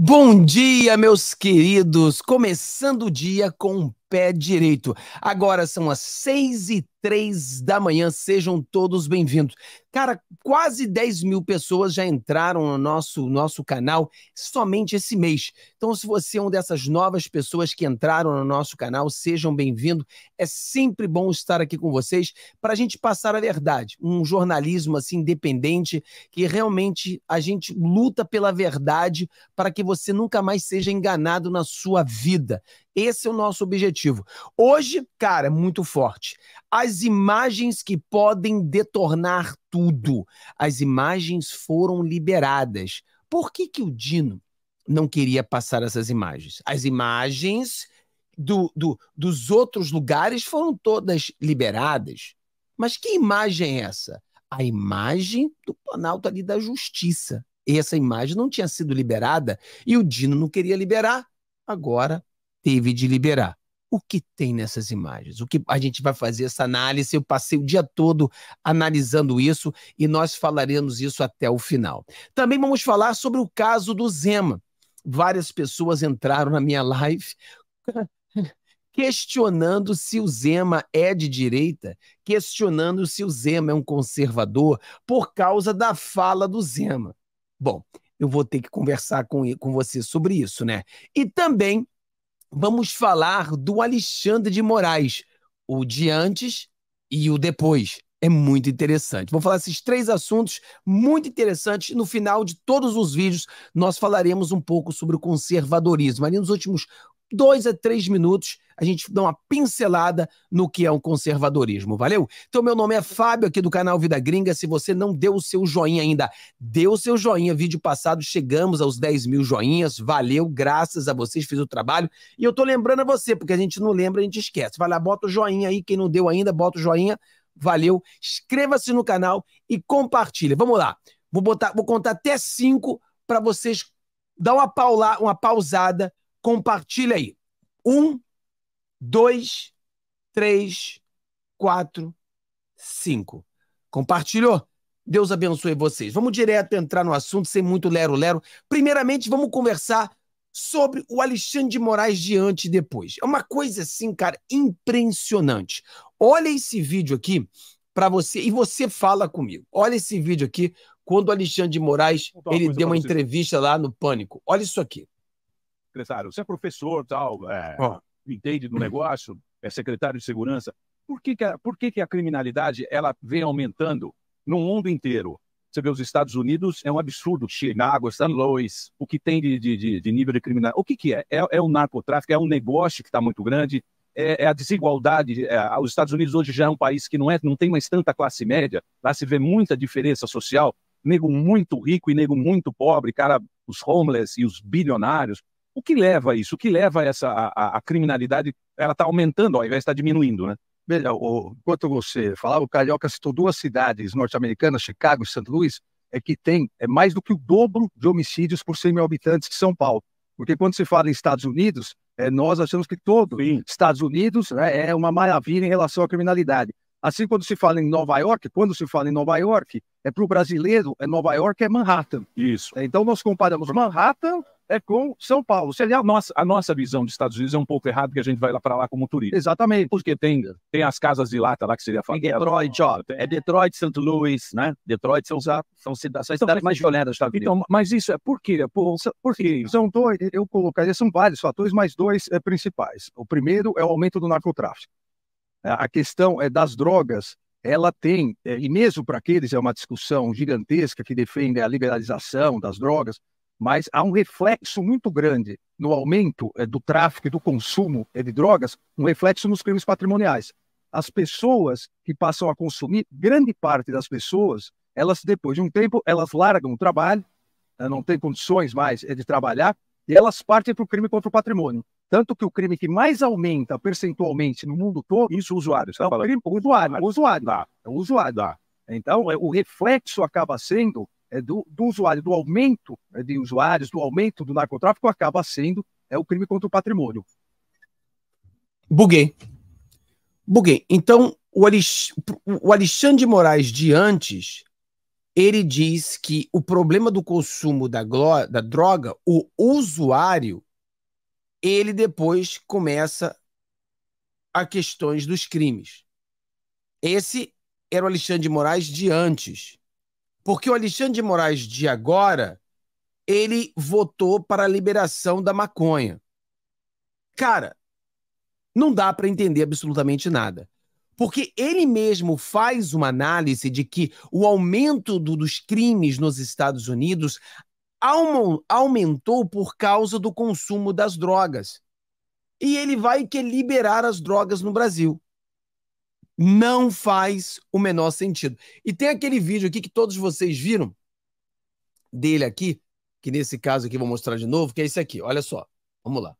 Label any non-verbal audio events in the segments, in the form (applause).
Bom dia, meus queridos! Começando o dia com pé direito. Agora são as 6 e três da manhã, sejam todos bem-vindos. Cara, quase 10 mil pessoas já entraram no nosso, nosso canal somente esse mês. Então, se você é uma dessas novas pessoas que entraram no nosso canal, sejam bem-vindos. É sempre bom estar aqui com vocês para a gente passar a verdade. Um jornalismo assim independente que realmente a gente luta pela verdade para que você nunca mais seja enganado na sua vida. Esse é o nosso objetivo. Hoje, cara, é muito forte. As imagens que podem detornar tudo. As imagens foram liberadas. Por que, que o Dino não queria passar essas imagens? As imagens do, do, dos outros lugares foram todas liberadas. Mas que imagem é essa? A imagem do Planalto ali da Justiça. E essa imagem não tinha sido liberada e o Dino não queria liberar. Agora teve de liberar. O que tem nessas imagens? O que a gente vai fazer essa análise? Eu passei o dia todo analisando isso e nós falaremos isso até o final. Também vamos falar sobre o caso do Zema. Várias pessoas entraram na minha live (laughs) questionando se o Zema é de direita, questionando se o Zema é um conservador por causa da fala do Zema. Bom, eu vou ter que conversar com, com você sobre isso, né? E também vamos falar do Alexandre de Moraes, o de antes e o depois. É muito interessante. Vou falar esses três assuntos muito interessantes. No final de todos os vídeos, nós falaremos um pouco sobre o conservadorismo. Ali nos últimos dois a três minutos, a gente dá uma pincelada no que é um conservadorismo, valeu? Então, meu nome é Fábio, aqui do canal Vida Gringa. Se você não deu o seu joinha ainda, deu o seu joinha. Vídeo passado, chegamos aos 10 mil joinhas. Valeu, graças a vocês, fiz o trabalho. E eu tô lembrando a você, porque a gente não lembra, a gente esquece. Vai lá, bota o joinha aí. Quem não deu ainda, bota o joinha. Valeu. Inscreva-se no canal e compartilha. Vamos lá. Vou, botar, vou contar até cinco para vocês dar uma, paula, uma pausada. Compartilha aí. Um, 2, 3, 4, 5. Compartilhou? Deus abençoe vocês. Vamos direto entrar no assunto, sem muito lero-lero. Primeiramente, vamos conversar sobre o Alexandre de Moraes diante e depois. É uma coisa assim, cara, impressionante. Olha esse vídeo aqui para você e você fala comigo. Olha esse vídeo aqui quando o Alexandre de Moraes ele deu uma entrevista lá no Pânico. Olha isso aqui. Secretário, você é professor, tal, é, oh entende do hum. negócio, é secretário de segurança. Por que, que, a, por que, que a criminalidade ela vem aumentando no mundo inteiro? Você vê os Estados Unidos, é um absurdo. Chicago, San Luis, o que tem de, de, de nível de criminalidade. O que, que é? é? É o narcotráfico, é um negócio que está muito grande, é, é a desigualdade. É, os Estados Unidos hoje já é um país que não, é, não tem mais tanta classe média, lá se vê muita diferença social. Nego muito rico e nego muito pobre, cara, os homeless e os bilionários. O que leva a isso? O que leva a essa a, a criminalidade? Ela está aumentando ao invés de estar tá diminuindo, né? Veja, o, enquanto você falava, o Carioca citou duas cidades norte-americanas, Chicago e Santo Luís, é que tem é mais do que o dobro de homicídios por 100 mil habitantes que São Paulo. Porque quando se fala em Estados Unidos, é, nós achamos que todo Sim. Estados Unidos né, é uma maravilha em relação à criminalidade. Assim, quando se fala em Nova York, quando se fala em Nova York, é para o brasileiro, é Nova York é Manhattan. Isso. Então, nós comparamos Manhattan é com São Paulo. Se a nossa, a nossa visão dos Estados Unidos é um pouco errada, que a gente vai lá para lá como turista. Exatamente. Porque tem, tem as casas de lata lá que seria famosa. Detroit, ó. É Detroit, Santo Louis, né? Detroit são, são, então, cidades mais violentas dos Estados então, Unidos. Então, mas isso é por quê? Por, por quê? São dois, eu colocaria, são vários fatores, mas dois é, principais. O primeiro é o aumento do narcotráfico. É, a questão é das drogas ela tem, eh, e mesmo para aqueles, é uma discussão gigantesca que defende a liberalização das drogas, mas há um reflexo muito grande no aumento é, do tráfico e do consumo é, de drogas, um reflexo nos crimes patrimoniais. As pessoas que passam a consumir, grande parte das pessoas, elas depois de um tempo, elas largam o trabalho, eh, não têm condições mais de trabalhar, e elas partem para o crime contra o patrimônio. Tanto que o crime que mais aumenta percentualmente no mundo todo, isso usuários, tá é o crime, usuário, usuário, é O usuário. Então, é, o reflexo acaba sendo é, do, do, usuário, do aumento né, de usuários, do aumento do narcotráfico, acaba sendo é, o crime contra o patrimônio. Buguei. Buguei. Então, o, Alex, o Alexandre de Moraes de antes, ele diz que o problema do consumo da, gló, da droga, o usuário, ele depois começa a questões dos crimes. Esse era o Alexandre de Moraes de antes. Porque o Alexandre de Moraes de agora, ele votou para a liberação da maconha. Cara, não dá para entender absolutamente nada. Porque ele mesmo faz uma análise de que o aumento do, dos crimes nos Estados Unidos aumentou por causa do consumo das drogas. E ele vai que liberar as drogas no Brasil. Não faz o menor sentido. E tem aquele vídeo aqui que todos vocês viram, dele aqui, que nesse caso aqui vou mostrar de novo, que é esse aqui, olha só. Vamos lá.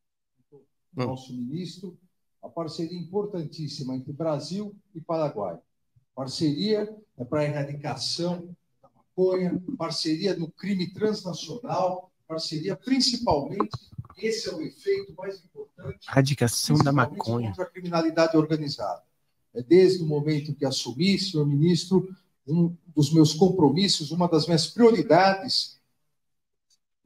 Nosso ministro, a parceria importantíssima entre Brasil e Paraguai. Parceria é para a erradicação da maconha, parceria no crime transnacional, parceria principalmente, esse é o efeito mais importante. Erradicação da maconha. Contra a criminalidade organizada. É desde o momento que assumi, senhor ministro, um dos meus compromissos, uma das minhas prioridades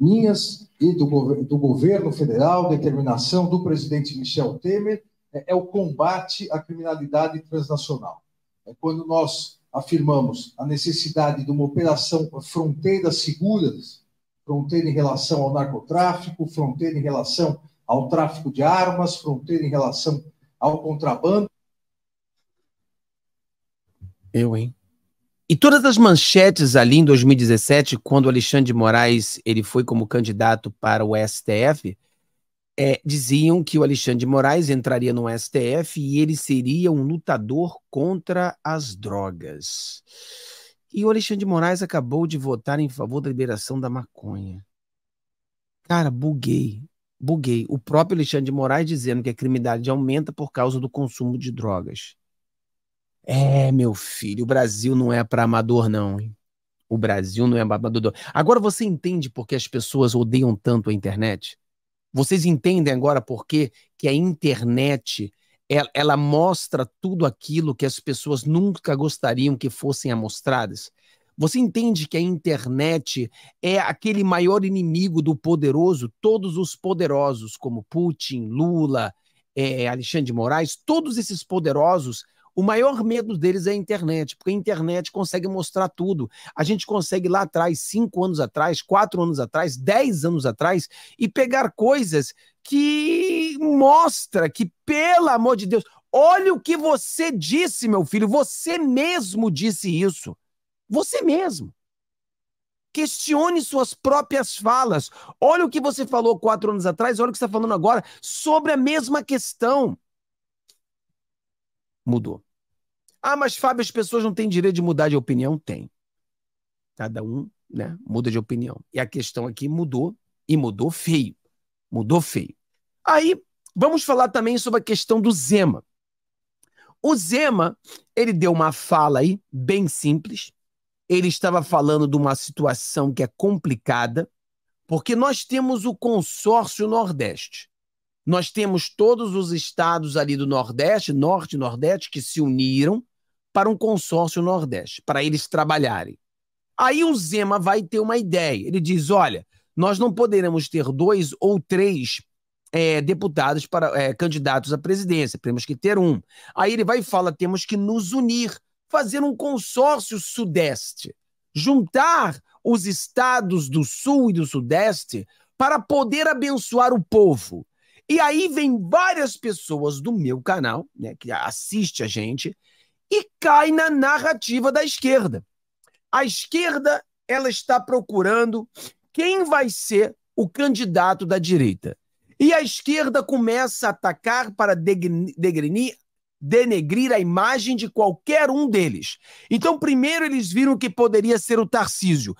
minhas e do, do governo federal, determinação do presidente Michel Temer, é, é o combate à criminalidade transnacional. É quando nós afirmamos a necessidade de uma operação fronteiras seguras, fronteira em relação ao narcotráfico, fronteira em relação ao tráfico de armas, fronteira em relação ao contrabando, eu, hein? E todas as manchetes ali em 2017, quando o Alexandre de Moraes ele foi como candidato para o STF, é, diziam que o Alexandre de Moraes entraria no STF e ele seria um lutador contra as drogas. E o Alexandre de Moraes acabou de votar em favor da liberação da maconha. Cara, buguei. Buguei. O próprio Alexandre de Moraes dizendo que a criminalidade aumenta por causa do consumo de drogas. É, meu filho, o Brasil não é para amador, não, hein? O Brasil não é para amador. Agora você entende por que as pessoas odeiam tanto a internet? Vocês entendem agora por que, que a internet ela, ela mostra tudo aquilo que as pessoas nunca gostariam que fossem amostradas? Você entende que a internet é aquele maior inimigo do poderoso? Todos os poderosos, como Putin, Lula, é, Alexandre de Moraes, todos esses poderosos o maior medo deles é a internet, porque a internet consegue mostrar tudo. A gente consegue lá atrás, cinco anos atrás, quatro anos atrás, dez anos atrás, e pegar coisas que mostra que, pelo amor de Deus, olha o que você disse, meu filho. Você mesmo disse isso. Você mesmo. Questione suas próprias falas. Olha o que você falou quatro anos atrás, olha o que você está falando agora, sobre a mesma questão mudou. Ah, mas Fábio, as pessoas não têm direito de mudar de opinião? Tem. Cada um né, muda de opinião. E a questão aqui mudou, e mudou feio. Mudou feio. Aí, vamos falar também sobre a questão do Zema. O Zema, ele deu uma fala aí, bem simples. Ele estava falando de uma situação que é complicada, porque nós temos o consórcio Nordeste. Nós temos todos os estados ali do Nordeste, Norte e Nordeste, que se uniram para um consórcio Nordeste, para eles trabalharem. Aí o Zema vai ter uma ideia. Ele diz: olha, nós não poderemos ter dois ou três é, deputados para é, candidatos à presidência, temos que ter um. Aí ele vai e fala: temos que nos unir, fazer um consórcio Sudeste, juntar os estados do Sul e do Sudeste para poder abençoar o povo. E aí vem várias pessoas do meu canal, né, que assiste a gente, e cai na narrativa da esquerda. A esquerda, ela está procurando quem vai ser o candidato da direita. E a esquerda começa a atacar para degrenir denegrir a imagem de qualquer um deles. Então, primeiro eles viram que poderia ser o Tarcísio.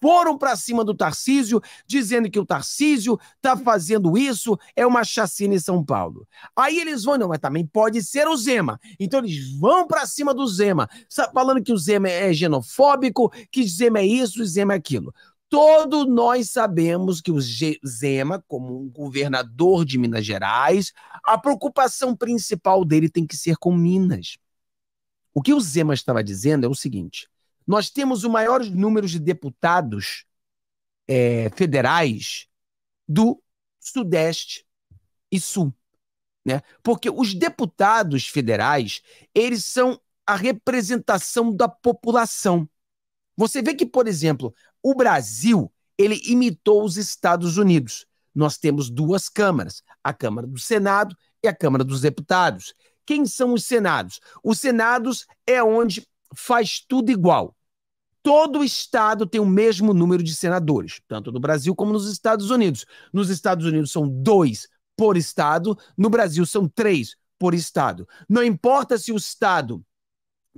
Foram para cima do Tarcísio, dizendo que o Tarcísio está fazendo isso, é uma chacina em São Paulo. Aí eles vão, não, mas também pode ser o Zema. Então eles vão para cima do Zema, falando que o Zema é, é xenofóbico, que Zema é isso, Zema é aquilo. Todos nós sabemos que o Zema, como um governador de Minas Gerais, a preocupação principal dele tem que ser com Minas. O que o Zema estava dizendo é o seguinte: nós temos o maior número de deputados é, federais do Sudeste e Sul. Né? Porque os deputados federais, eles são a representação da população. Você vê que, por exemplo, o Brasil, ele imitou os Estados Unidos. Nós temos duas câmaras, a Câmara do Senado e a Câmara dos Deputados. Quem são os senados? Os senados é onde faz tudo igual. Todo estado tem o mesmo número de senadores, tanto no Brasil como nos Estados Unidos. Nos Estados Unidos são dois por estado, no Brasil são três por estado. Não importa se o estado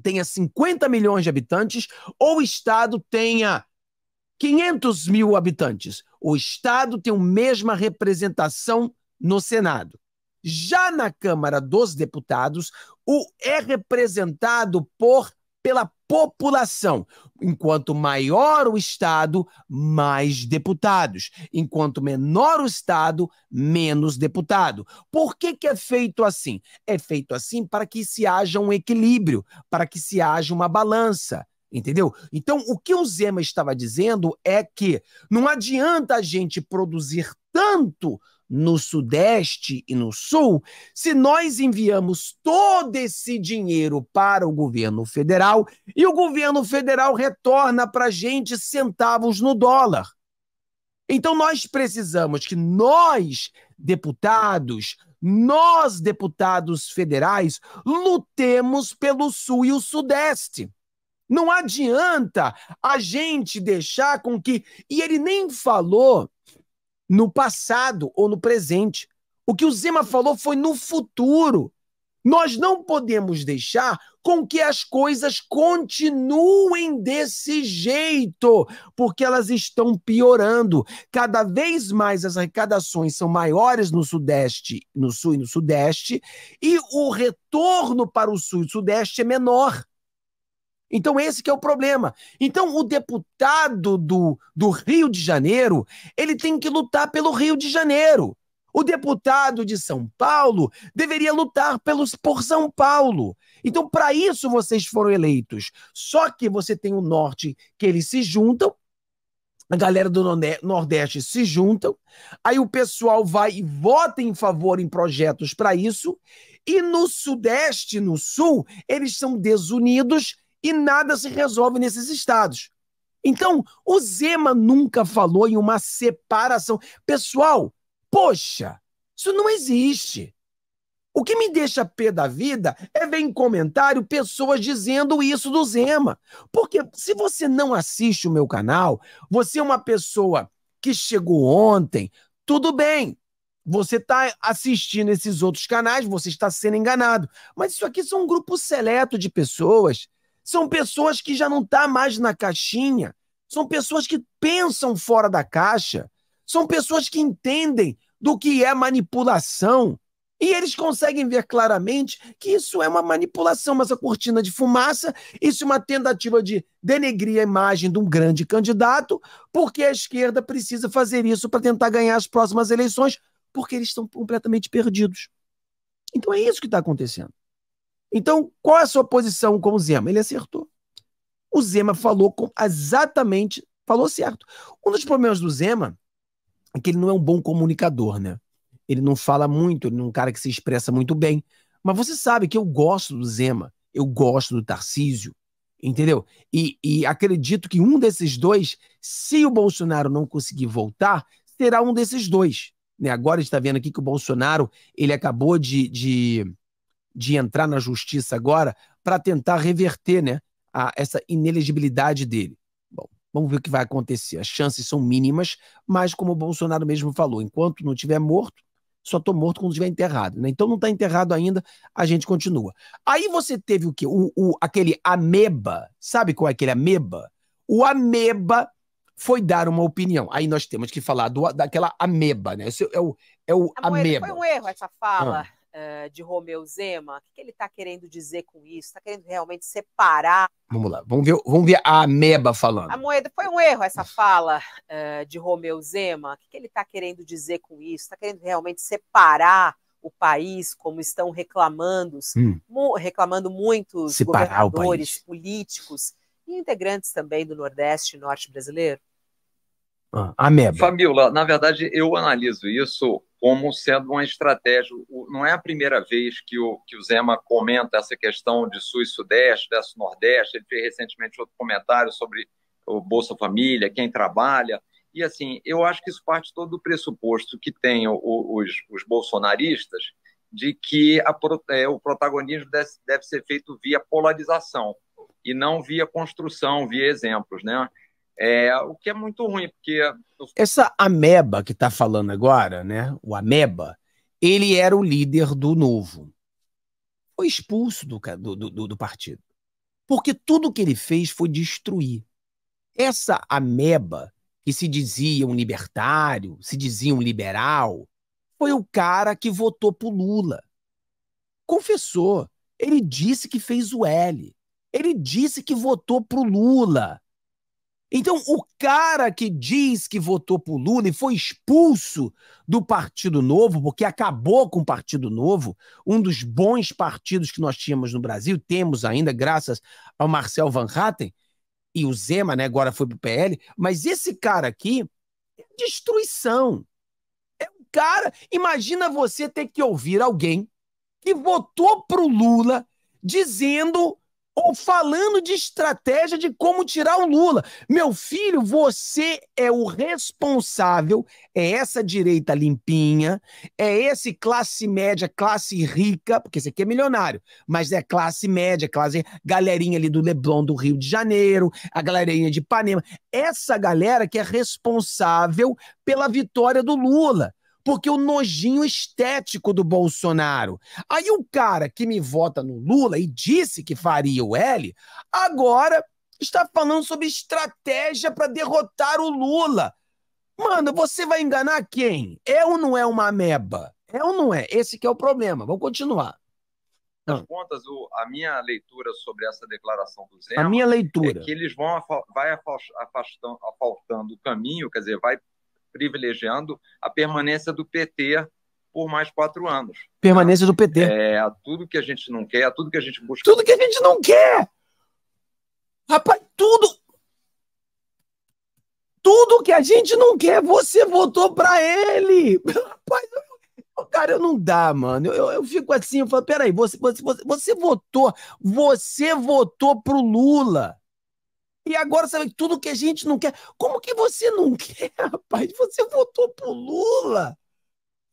tenha 50 milhões de habitantes ou o estado tenha 500 mil habitantes. O Estado tem a mesma representação no Senado. Já na Câmara dos Deputados, o é representado por pela população. Enquanto maior o Estado, mais deputados. Enquanto menor o Estado, menos deputado. Por que, que é feito assim? É feito assim para que se haja um equilíbrio, para que se haja uma balança. Entendeu? Então, o que o Zema estava dizendo é que não adianta a gente produzir tanto no Sudeste e no Sul, se nós enviamos todo esse dinheiro para o governo federal e o governo federal retorna para a gente centavos no dólar. Então, nós precisamos que nós, deputados, nós, deputados federais, lutemos pelo Sul e o Sudeste. Não adianta a gente deixar com que. E ele nem falou no passado ou no presente. O que o Zema falou foi no futuro. Nós não podemos deixar com que as coisas continuem desse jeito, porque elas estão piorando. Cada vez mais as arrecadações são maiores no Sudeste, no Sul e no Sudeste, e o retorno para o Sul e Sudeste é menor. Então esse é o problema. Então o deputado do, do Rio de Janeiro, ele tem que lutar pelo Rio de Janeiro. O deputado de São Paulo deveria lutar pelos por São Paulo. Então, para isso vocês foram eleitos. Só que você tem o norte que eles se juntam, a galera do Nordeste se juntam, aí o pessoal vai e vota em favor em projetos para isso, e no Sudeste, no Sul, eles são desunidos e nada se resolve nesses estados. Então, o Zema nunca falou em uma separação. Pessoal, poxa, isso não existe. O que me deixa pé da vida é ver em comentário pessoas dizendo isso do Zema. Porque se você não assiste o meu canal, você é uma pessoa que chegou ontem, tudo bem. Você está assistindo esses outros canais, você está sendo enganado. Mas isso aqui são um grupo seleto de pessoas são pessoas que já não tá mais na caixinha, são pessoas que pensam fora da caixa, são pessoas que entendem do que é manipulação. E eles conseguem ver claramente que isso é uma manipulação, mas a cortina de fumaça, isso é uma tentativa de denegrir a imagem de um grande candidato, porque a esquerda precisa fazer isso para tentar ganhar as próximas eleições, porque eles estão completamente perdidos. Então é isso que está acontecendo. Então, qual é a sua posição como Zema? Ele acertou. O Zema falou com, exatamente, falou certo. Um dos problemas do Zema é que ele não é um bom comunicador, né? Ele não fala muito, ele não é um cara que se expressa muito bem. Mas você sabe que eu gosto do Zema, eu gosto do Tarcísio, entendeu? E, e acredito que um desses dois, se o Bolsonaro não conseguir voltar, será um desses dois. Né? Agora está vendo aqui que o Bolsonaro ele acabou de, de de entrar na justiça agora para tentar reverter né, a, essa inelegibilidade dele. Bom, vamos ver o que vai acontecer. As chances são mínimas, mas como o Bolsonaro mesmo falou, enquanto não tiver morto, só estou morto quando estiver enterrado. Né? Então não está enterrado ainda, a gente continua. Aí você teve o quê? O, o, aquele ameba. Sabe qual é aquele ameba? O ameba foi dar uma opinião. Aí nós temos que falar do, daquela ameba, né? Esse é o, é o Amor, ameba. Foi um erro essa fala. Ah uh, de Romeu Zema? O que, que ele está querendo dizer com isso? Está querendo realmente separar? Vamos lá, vamos ver, vamos ver a Ameba falando. A moeda foi um erro essa fala uh, de Romeu Zema. O que, que ele está querendo dizer com isso? Está querendo realmente separar o país, como estão reclamando, hum. mu reclamando muitos Separar governadores, políticos e integrantes também do Nordeste e Norte brasileiro? Ah, Ameba. Fabiola, na verdade, eu analiso isso como sendo uma estratégia. Não é a primeira vez que o, que o Zema comenta essa questão de Sul e Sudeste versus Nordeste. Ele fez recentemente outro comentário sobre o Bolsa Família, quem trabalha. E, assim, eu acho que isso parte todo do pressuposto que tem os, os bolsonaristas de que a, é, o protagonismo deve, deve ser feito via polarização e não via construção, via exemplos, né? É, o que é muito ruim, porque. Essa ameba que está falando agora, né? O ameba, ele era o líder do novo. Foi expulso do, do, do, do partido. Porque tudo que ele fez foi destruir. Essa ameba que se dizia um libertário, se dizia um liberal, foi o cara que votou pro Lula. Confessou. Ele disse que fez o L. Ele disse que votou pro Lula. Então, o cara que diz que votou por Lula e foi expulso do Partido Novo, porque acabou com o Partido Novo, um dos bons partidos que nós tínhamos no Brasil, temos ainda, graças ao Marcel Van Hatten, e o Zema, né, agora foi pro PL, mas esse cara aqui é destruição. É um cara, imagina você ter que ouvir alguém que votou pro Lula dizendo ou falando de estratégia de como tirar o Lula. Meu filho, você é o responsável, é essa direita limpinha, é esse classe média, classe rica, porque esse aqui é milionário, mas é classe média, classe galerinha ali do Leblon do Rio de Janeiro, a galerinha de Ipanema, essa galera que é responsável pela vitória do Lula porque o nojinho estético do Bolsonaro. Aí o cara que me vota no Lula e disse que faria o L, agora está falando sobre estratégia para derrotar o Lula. Mano, você vai enganar quem? É ou não é uma ameba? É ou não é? Esse que é o problema. Vamos continuar. As ah. contas, o, a minha leitura sobre essa declaração do Zema... A minha é leitura. É que eles vão vai afastando, afastando o caminho, quer dizer, vai privilegiando a permanência do PT por mais quatro anos. Permanência do PT. É, tudo que a gente não quer, tudo que a gente busca. Tudo que a gente não quer! Rapaz, tudo. Tudo que a gente não quer, você votou pra ele! Rapaz, eu, cara, eu não dá, mano. Eu, eu, eu fico assim, eu falo, peraí, você, você, você, você votou, você votou pro Lula. E agora sabe sabe tudo que a gente não quer. Como que você não (laughs) quer, rapaz? Você votou pro Lula.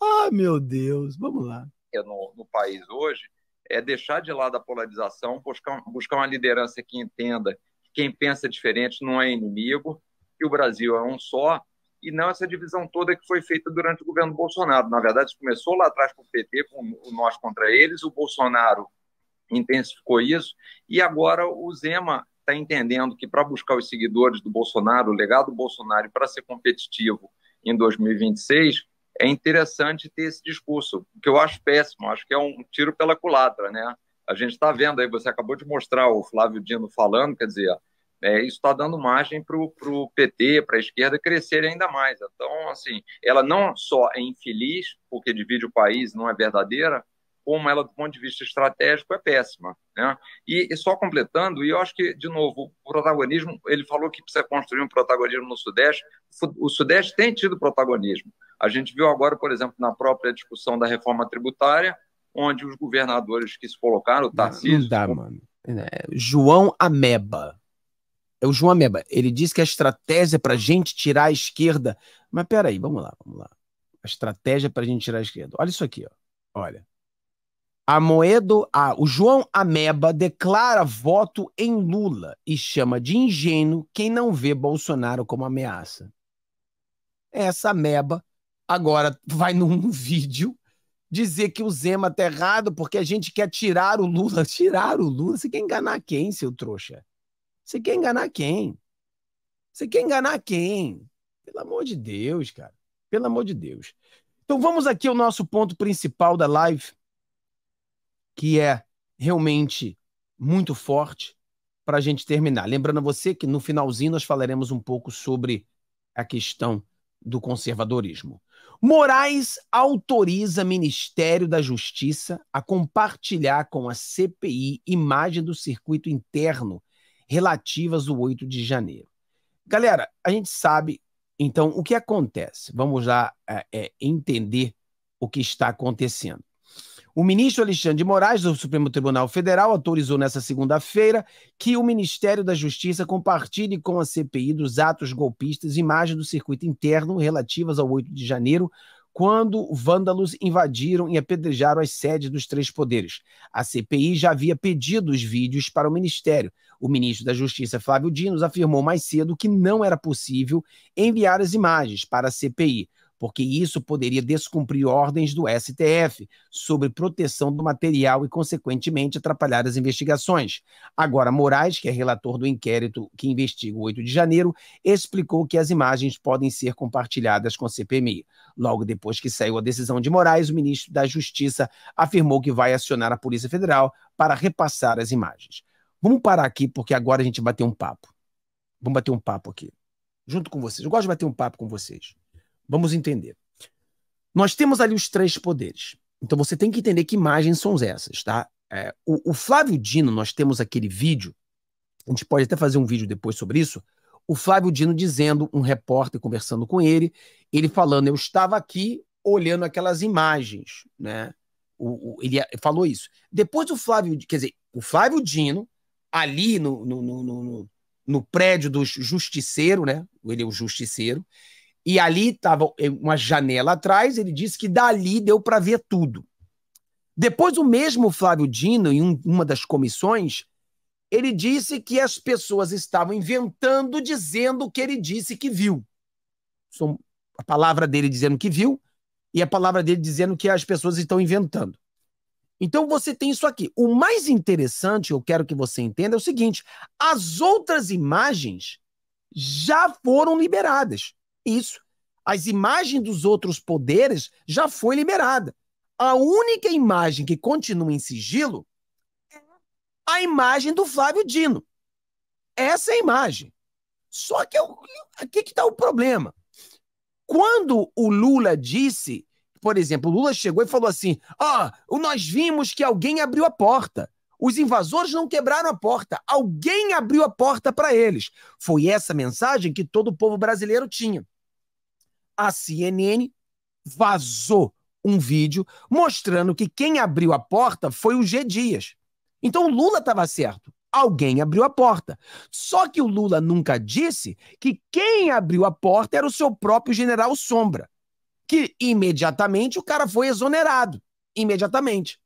Ah, meu Deus, vamos lá. É, no, no país hoje é deixar de lado a polarização, buscar, buscar uma liderança que entenda que quem pensa diferente não é inimigo, que o Brasil é um só, e não essa divisão toda que foi feita durante o governo Bolsonaro. Na verdade, começou lá atrás com o PT, com o nós contra eles, o Bolsonaro intensificou isso, e agora o Zema está entendendo que para buscar os seguidores do Bolsonaro, o legado do Bolsonaro, para ser competitivo em 2026, é interessante ter esse discurso, que eu acho péssimo, acho que é um tiro pela culatra, né? A gente está vendo aí, você acabou de mostrar o Flávio Dino falando, quer dizer, é, isso está dando margem para o PT, para a esquerda crescer ainda mais. Então, assim, ela não só é infeliz, porque divide o país, não é verdadeira, como ela, do ponto de vista estratégico, é péssima. Né? E, e, só completando, e eu acho que, de novo, o protagonismo, ele falou que precisa construir um protagonismo no Sudeste, o Sudeste tem tido protagonismo. A gente viu agora, por exemplo, na própria discussão da reforma tributária, onde os governadores que se colocaram, o Tarcísio... Não dá, mano. É, João Ameba. É o João Ameba. Ele disse que a estratégia é para a gente tirar a esquerda. Mas peraí, vamos lá, vamos lá. A estratégia é para a gente tirar a esquerda. Olha isso aqui, ó. olha. Amoedo, ah, o João Ameba declara voto em Lula e chama de ingênuo quem não vê Bolsonaro como ameaça. Essa Ameba agora vai num (laughs) vídeo dizer que o Zema tá errado porque a gente quer tirar o Lula. (laughs) Tirar o Lula? Você quer enganar quem, seu trouxa? Você quer enganar quem? Você quer enganar quem? Pelo amor de Deus, cara. Pelo amor de Deus. Então vamos aqui ao nosso ponto principal da live que é realmente muito forte para a gente terminar. Lembrando a você que no finalzinho nós falaremos um pouco sobre a questão do conservadorismo. Moraes autoriza Ministério da Justiça a compartilhar com a CPI imagem do circuito interno relativas ao 8 de janeiro. Galera, a gente sabe, então, o que acontece. Vamos lá é, é entender o que está acontecendo. O ministro Alexandre de Moraes, do Supremo Tribunal Federal, autorizou nesta segunda-feira que o Ministério da Justiça compartilhe com a CPI dos atos golpistas imagens do circuito interno relativas ao 8 de janeiro, quando vândalos invadiram e apedrejaram as sedes dos três poderes. A CPI já havia pedido os vídeos para o Ministério. O ministro da Justiça, Flávio Dinos, afirmou mais cedo que não era possível enviar as imagens para a CPI porque isso poderia descumprir ordens do STF sobre proteção do material e, consequentemente, atrapalhar as investigações. Agora, Moraes, que é relator do inquérito que investiga o 8 de janeiro, explicou que as imagens podem ser compartilhadas com a CPMI. Logo depois que saiu a decisão de Moraes, o ministro da Justiça afirmou que vai acionar a Polícia Federal para repassar as imagens. Vamos parar aqui, porque agora a gente vai bater um papo. Vamos bater um papo aqui. Junto com vocês. Eu gosto de bater um papo com vocês. Vamos entender. Nós temos ali os três poderes. Então você tem que entender que imagens são essas, tá? É, o, o, Flávio Dino, nós temos aquele vídeo, a gente pode até fazer um vídeo depois sobre isso. O Flávio Dino dizendo, um repórter conversando com ele, ele falando: Eu estava aqui olhando aquelas imagens, né? O, o, ele falou isso. Depois o Flávio, quer dizer, o Flávio Dino, ali no, no, no, no, no prédio do justiceiro, né? Ele é o justiceiro, e ali estava é, uma janela atrás, ele disse que dali deu para ver tudo. Depois, o mesmo Flávio Dino, em um, uma das comissões, ele disse que as pessoas estavam inventando, dizendo o que ele disse que viu. a palavra dele dizendo que viu e a palavra dele dizendo que as pessoas estão inventando. Então você tem isso aqui. O mais interessante, eu quero que você entenda, é o seguinte: as outras imagens já foram liberadas isso. As imagens dos outros poderes já foi liberada. A única imagem que continua em sigilo é a imagem do Flávio Dino. Essa é a imagem. Só que eu, aqui que está o problema. Quando o Lula disse, por exemplo, o Lula chegou e falou assim: "Ó, nós vimos que alguém abriu a porta. Os invasores não quebraram a porta, alguém abriu a porta para eles. Foi essa mensagem que todo o povo brasileiro tinha a CNN vazou um vídeo mostrando que quem abriu a porta foi o G. Dias. Então o Lula estava certo. Alguém abriu a porta. Só que o Lula nunca disse que quem abriu a porta era o seu próprio general Sombra, que imediatamente o cara foi exonerado. Imediatamente.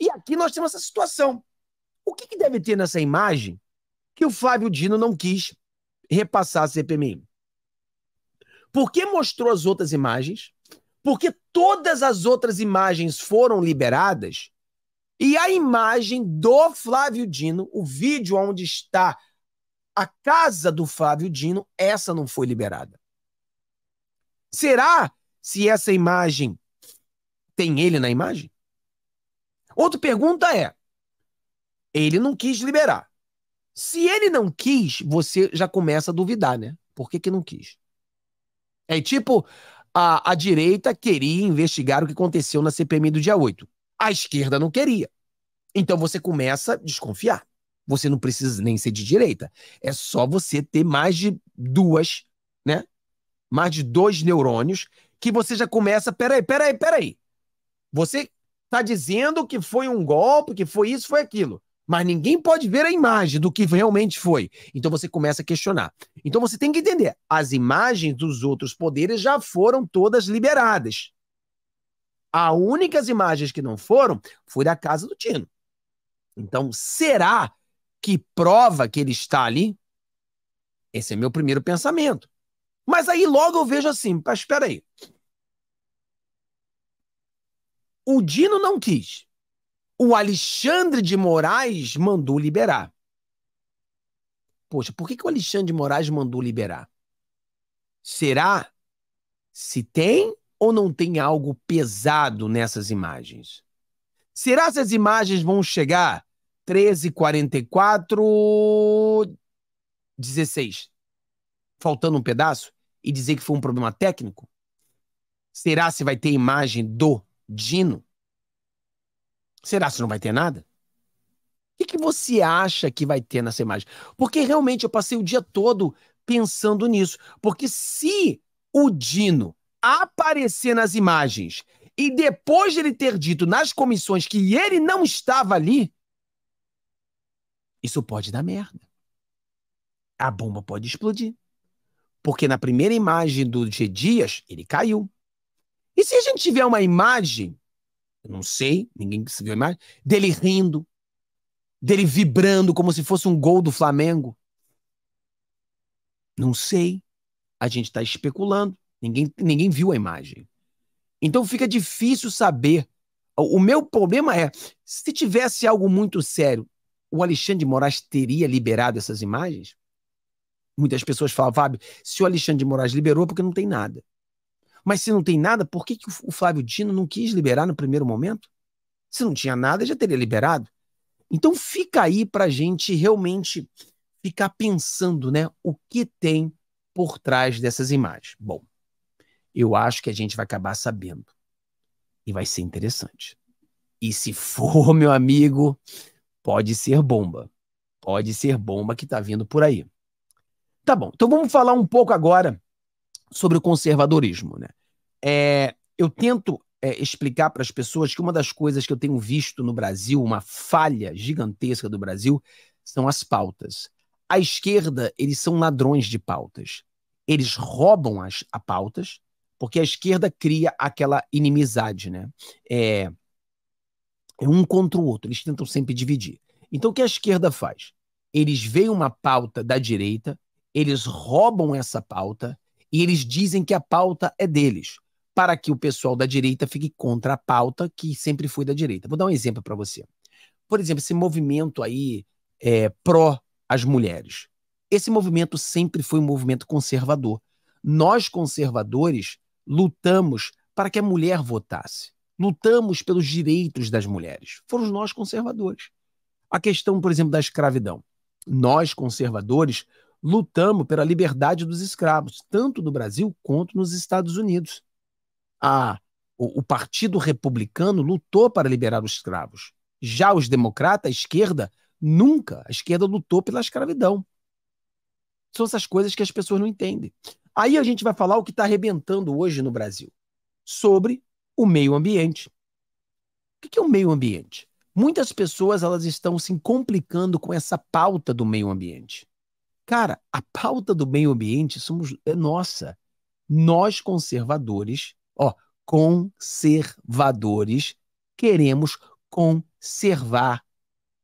E aqui nós temos essa situação. O que, que deve ter nessa imagem que o Flávio Dino não quis repassar a CPMI? porque mostrou as outras imagens, porque todas as outras imagens foram liberadas, e a imagem do Flávio Dino, o vídeo onde está a casa do Flávio Dino, essa não foi liberada. Será se essa imagem tem ele na imagem? Outra pergunta é: ele não quis liberar. Se ele não quis, você já começa a duvidar, né? Por que, que não quis? É tipo a, a direita queria investigar o que aconteceu na CPMI do dia 8. A esquerda não queria. Então você começa a desconfiar. Você não precisa nem ser de direita. É só você ter mais de duas, né? Mais de dois neurônios que você já começa. Peraí, peraí, peraí. Você está dizendo que foi um golpe, que foi isso, foi aquilo mas ninguém pode ver a imagem do que realmente foi. Então você começa a questionar. Então você tem que entender: as imagens dos outros poderes já foram todas liberadas. As únicas imagens que não foram foi da casa do Tino. Então, será que prova que ele está ali? Esse é meu primeiro pensamento. Mas aí logo eu vejo assim, espera aí. O Dino não quis o Alexandre de Moraes mandou liberar. Poxa, por que, que o Alexandre de Moraes mandou liberar? Será se tem ou não tem algo pesado nessas imagens? Será que as imagens vão chegar 13 44 16, faltando um pedaço, e dizer que foi um problema técnico? Será se vai ter imagem do Dino? Será que não vai ter nada? O que, que você acha que vai ter nessa imagem? Porque realmente eu passei o dia todo pensando nisso. Porque se o Dino aparecer nas imagens e depois de ele ter dito nas comissões que ele não estava ali, isso pode dar merda. A bomba pode explodir. Porque na primeira imagem do G. Dias, ele caiu. E se a gente tiver uma imagem eu não sei, ninguém se viu a imagem, dele rindo, dele vibrando como se fosse um gol do Flamengo. Não sei. A gente está especulando, ninguém, ninguém viu a imagem. Então fica difícil saber. O meu problema é: se tivesse algo muito sério, o Alexandre de Moraes teria liberado essas imagens? Muitas pessoas falam, Fábio, se o Alexandre de Moraes liberou, é porque não tem nada. Mas se não tem nada, por que, que o Flávio Dino não quis liberar no primeiro momento? Se não tinha nada, já teria liberado. Então fica aí para a gente realmente ficar pensando, né? O que tem por trás dessas imagens? Bom, eu acho que a gente vai acabar sabendo e vai ser interessante. E se for, meu amigo, pode ser bomba. Pode ser bomba que está vindo por aí. Tá bom. Então vamos falar um pouco agora sobre o conservadorismo. Né? É, eu tento é, explicar para as pessoas que uma das coisas que eu tenho visto no Brasil, uma falha gigantesca do Brasil, são as pautas. A esquerda, eles são ladrões de pautas. Eles roubam as a pautas, porque a esquerda cria aquela inimizade, né? É, é um contra o outro, eles tentam sempre dividir. Então, o que a esquerda faz? Eles veem uma pauta da direita, eles roubam essa pauta, e eles dizem que a pauta é deles, para que o pessoal da direita fique contra a pauta que sempre foi da direita. Vou dar um exemplo para você. Por exemplo, esse movimento aí é, pró as mulheres. Esse movimento sempre foi um movimento conservador. Nós, conservadores, lutamos para que a mulher votasse. Lutamos pelos direitos das mulheres. Foram nós, conservadores. A questão, por exemplo, da escravidão. Nós, conservadores, lutamos pela liberdade dos escravos, tanto no Brasil quanto nos Estados Unidos. A, o, o Partido Republicano lutou para liberar os escravos. Já os democratas, a esquerda, nunca a esquerda lutou pela escravidão. São essas coisas que as pessoas não entendem. Aí a gente vai falar o que está arrebentando hoje no Brasil sobre o meio ambiente. O que é o meio ambiente? Muitas pessoas elas estão se complicando com essa pauta do meio ambiente. Cara, a pauta do meio ambiente somos, é nossa. Nós conservadores, ó, conservadores, queremos conservar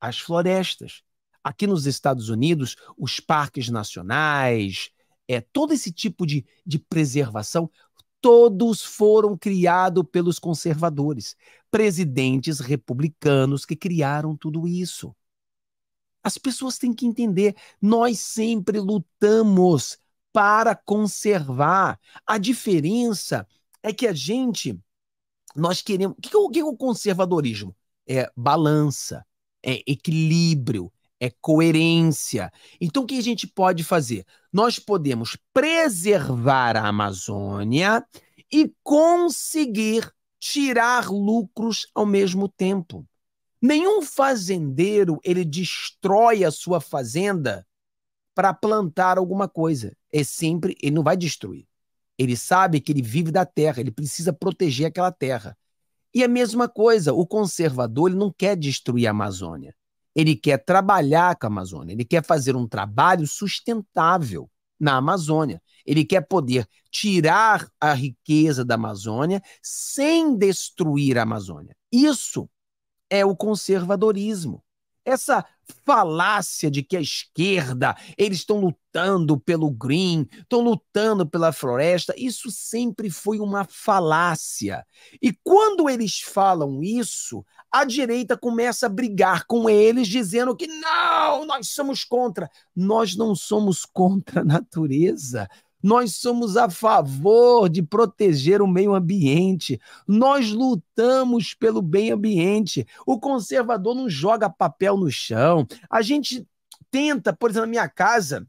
as florestas. Aqui nos Estados Unidos, os parques nacionais, é, todo esse tipo de, de preservação, todos foram criados pelos conservadores, presidentes republicanos que criaram tudo isso. As pessoas têm que entender, nós sempre lutamos para conservar. A diferença é que a gente, nós queremos. É o que, que, é o conservadorismo? É balança, é equilíbrio, é coerência. Então, o que a gente pode fazer? Nós podemos preservar a Amazônia e conseguir tirar lucros ao mesmo tempo. Nenhum fazendeiro ele destrói a sua fazenda para plantar alguma coisa. É sempre, ele não vai destruir. Ele sabe que ele vive da terra, ele precisa proteger aquela terra. E a mesma coisa, o conservador ele não quer destruir a Amazônia. Ele quer trabalhar com a Amazônia, ele quer fazer um trabalho sustentável na Amazônia. Ele quer poder tirar a riqueza da Amazônia sem destruir a Amazônia. Isso é o conservadorismo. Essa falácia de que a esquerda, eles estão lutando pelo green, estão lutando pela floresta, isso sempre foi uma falácia. E quando eles falam isso, a direita começa a brigar com eles, dizendo que não, nós somos contra. Nós não somos contra a natureza. Nós somos a favor de proteger o meio ambiente. Nós lutamos pelo bem ambiente. O conservador não joga papel no chão. A gente tenta, por exemplo, na minha casa,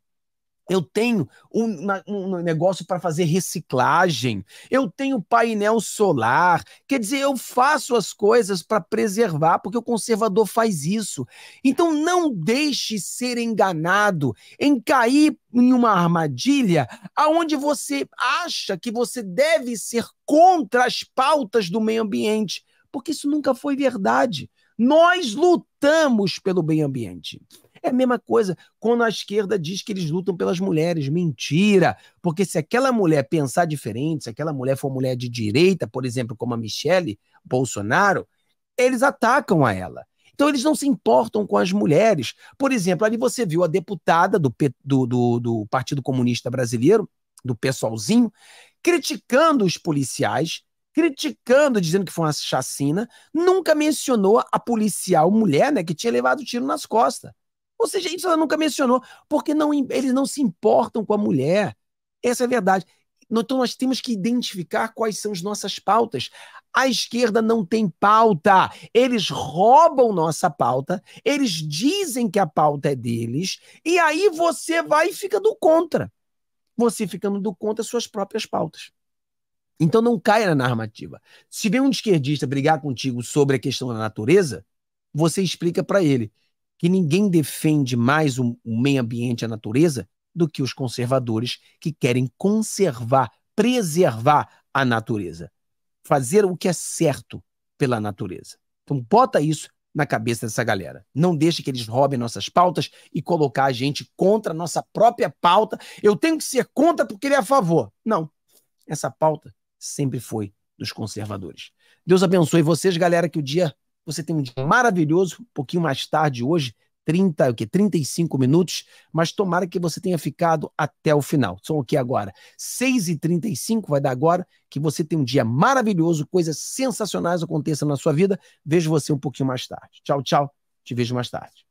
eu tenho um, um negócio para fazer reciclagem. Eu tenho painel solar. Quer dizer, eu faço as coisas para preservar, porque o conservador faz isso. Então, não deixe ser enganado em cair em uma armadilha aonde você acha que você deve ser contra as pautas do meio ambiente, porque isso nunca foi verdade. Nós lutamos pelo meio ambiente. É a mesma coisa quando a esquerda diz que eles lutam pelas mulheres. Mentira! Porque se aquela mulher pensar diferente, se aquela mulher for mulher de direita, por exemplo, como a Michelle Bolsonaro, eles atacam a ela. Então eles não se importam com as mulheres. Por exemplo, ali você viu a deputada do, do, do, do Partido Comunista Brasileiro, do pessoalzinho, criticando os policiais, criticando, dizendo que foi uma chacina, nunca mencionou a policial mulher né, que tinha levado tiro nas costas. Ou seja, isso ela nunca mencionou, porque não, eles não se importam com a mulher. Essa é a verdade. Então nós temos que identificar quais são as nossas pautas. A esquerda não tem pauta. Eles roubam nossa pauta, eles dizem que a pauta é deles, e aí você vai e fica do contra. Você ficando do contra suas próprias pautas. Então não caia na narrativa. Se vem um esquerdista brigar contigo sobre a questão da natureza, você explica para ele que ninguém defende mais o, meio ambiente e a natureza do que os conservadores que querem conservar, preservar a natureza, fazer o que é certo pela natureza. Então bota isso na cabeça dessa galera. Não deixe que eles roubem nossas pautas e colocar a gente contra a nossa própria pauta. Eu tenho que ser contra porque ele é a favor. Não. Essa pauta sempre foi dos conservadores. Deus abençoe vocês, galera, que o dia você tem um dia maravilhoso, um pouquinho mais tarde hoje, 30, o que, 35 minutos, mas tomara que você tenha ficado até o final. São o que agora? 6h35 vai dar agora, que você tenha um dia maravilhoso, coisas sensacionais aconteçam na sua vida. Vejo você um pouquinho mais tarde. Tchau, tchau. Te vejo mais tarde.